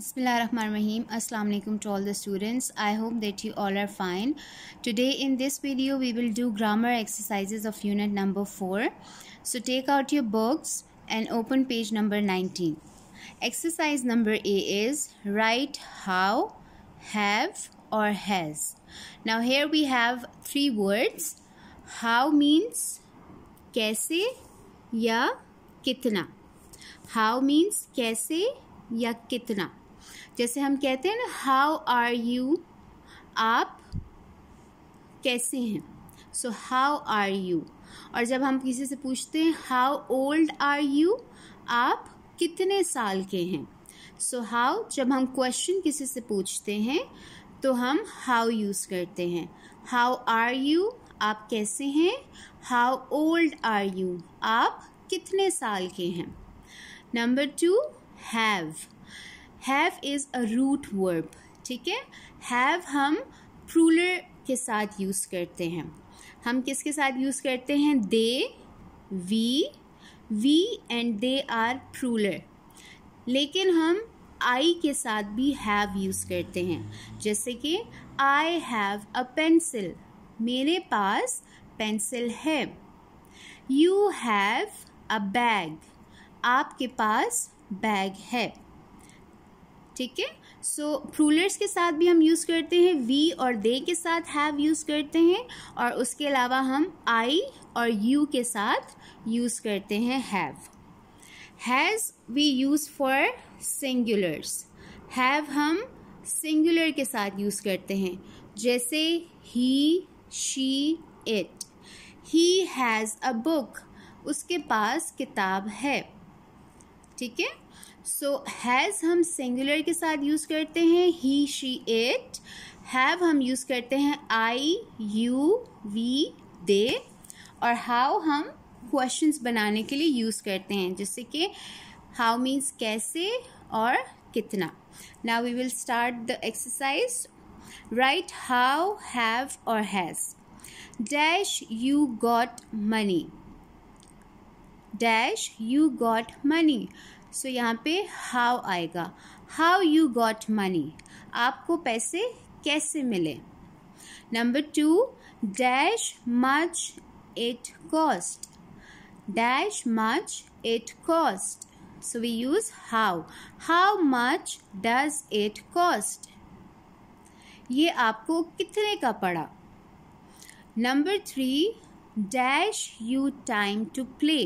Bismillahirrahmanirrahim. Assalamu alaikum to all the students. I hope that you all are fine. Today in this video we will do grammar exercises of unit number 4. So take out your books and open page number 19. Exercise number A is write how, have or has. Now here we have three words. How means kaise ya kitna. How means kaise ya kitna. जैसे हम कहते हैं ना how are you आप कैसे हैं so how are you और जब हम किसी से पूछते हैं हाउ ओल्ड आर यू आप कितने साल के हैं सो so, हाउ जब हम क्वेश्चन किसी से पूछते हैं तो हम हाउ यूज़ करते हैं हाउ आर यू आप कैसे हैं हाउ ओल्ड आर यू आप कितने साल के हैं number two have have is a root verb ठीक है हैव हम प्रूलर के साथ यूज़ करते हैं हम किसके साथ यूज़ करते हैं they we we and they are plural लेकिन हम आई के साथ भी हैव यूज़ करते हैं जैसे कि आई हैव अ पेंसिल मेरे पास पेंसिल है यू हैव अ बैग आपके पास बैग है ठीक है सो प्रूलर्स के साथ भी हम यूज़ करते हैं वी और दे के साथ हैव यूज़ करते हैं और उसके अलावा हम आई और यू के साथ यूज़ करते हैं have has we use for singulars have हम सिंगुलर के साथ यूज़ करते हैं जैसे he she it he has a book उसके पास किताब है ठीक है सो so, हैज़ हम सिंगुलर के साथ यूज़ करते हैं ही शी इट हैव हम यूज़ करते हैं आई यू वी दे और हाउ हम क्वेश्चंस बनाने के लिए यूज़ करते हैं जैसे कि हाउ मीन्स कैसे और कितना now we will start the exercise right how have और has dash you got money dash you got money so so, यहाँ पे हाउ आएगा हाउ यू गॉट मनी आपको पैसे कैसे मिले number two dash much it cost dash much it cost so we use how how much does it cost ये आपको कितने का पड़ा number three dash you time to play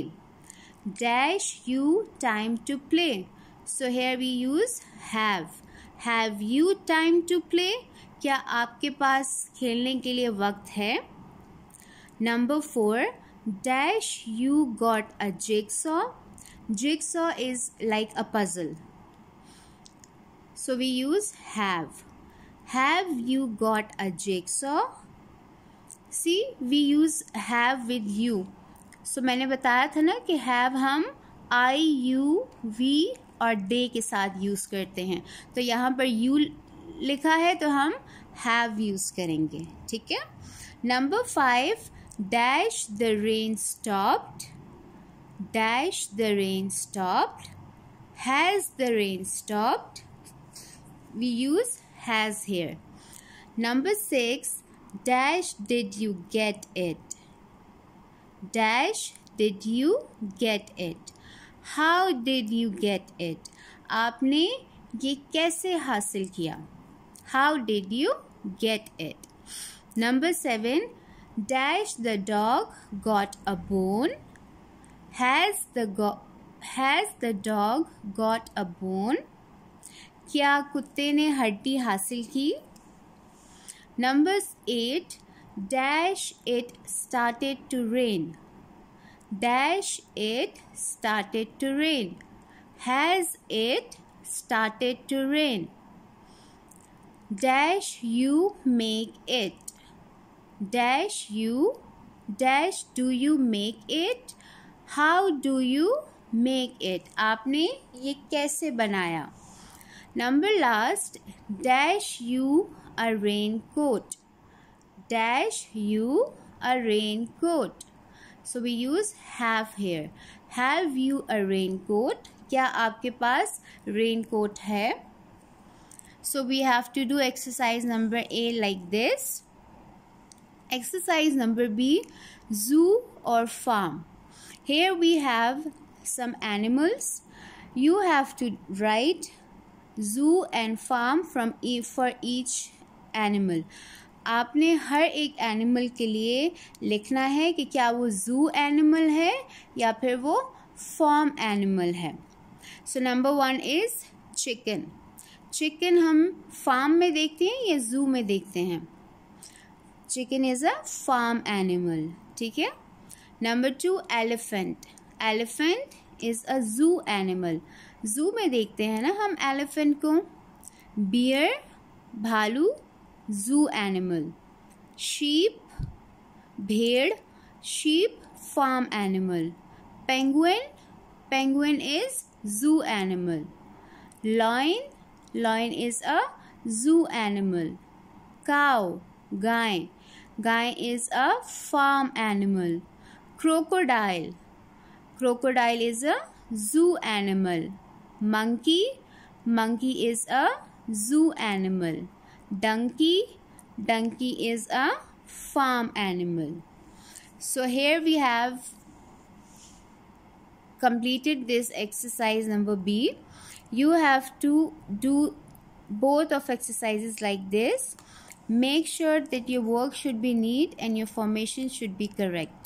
dash you time to play. So here we use have. Have you time to play? क्या आपके पास खेलने के लिए वक्त है number four dash you got a jigsaw jigsaw is like a puzzle so we use have have you got a jigsaw see we use have with you so so, मैंने बताया था ना कि हैव हम आई यू वी और they के साथ use करते हैं तो यहाँ पर यू लिखा है तो हम हैव यूज़ करेंगे ठीक है number five dash the rain stopped dash the rain stopped has the rain stopped we use has here number six dash did you get it dash did you get it how did you get it आपने ये कैसे हासिल किया how did you get it number seven dash the dog got a bone has the has the dog got a bone क्या कुत्ते ने हड्डी हासिल की number eight dash it started to rain Dash it started to rain. Has it started to rain? Dash you make it. Dash you dash do you make it? How do you make it? आपने ये कैसे बनाया Number last dash you a raincoat. Dash you a raincoat. So we use have here. Have you a raincoat? क्या आपके पास raincoat है so we have to do exercise number a like this exercise number b zoo or farm here we have some animals you have to write zoo and farm from e for each animal आपने हर एक animal के लिए लिखना है कि क्या वो जू एनिमल है या फिर वो फॉर्म एनिमल है so number one is chicken chicken हम फार्म में देखते हैं या जू में देखते हैं chicken is a farm animal ठीक है number two elephant elephant is a zoo animal जू में देखते हैं ना हम एलिफेंट को बियर भालू zoo animal sheep bhed sheep farm animal penguin penguin is zoo animal lion lion is a zoo animal cow guy guy is a farm animal crocodile crocodile is a zoo animal monkey monkey is a zoo animal donkey donkey is a farm animal so here we have completed this exercise number b you have to do both of exercises like this make sure that your work should be neat and your formation should be correct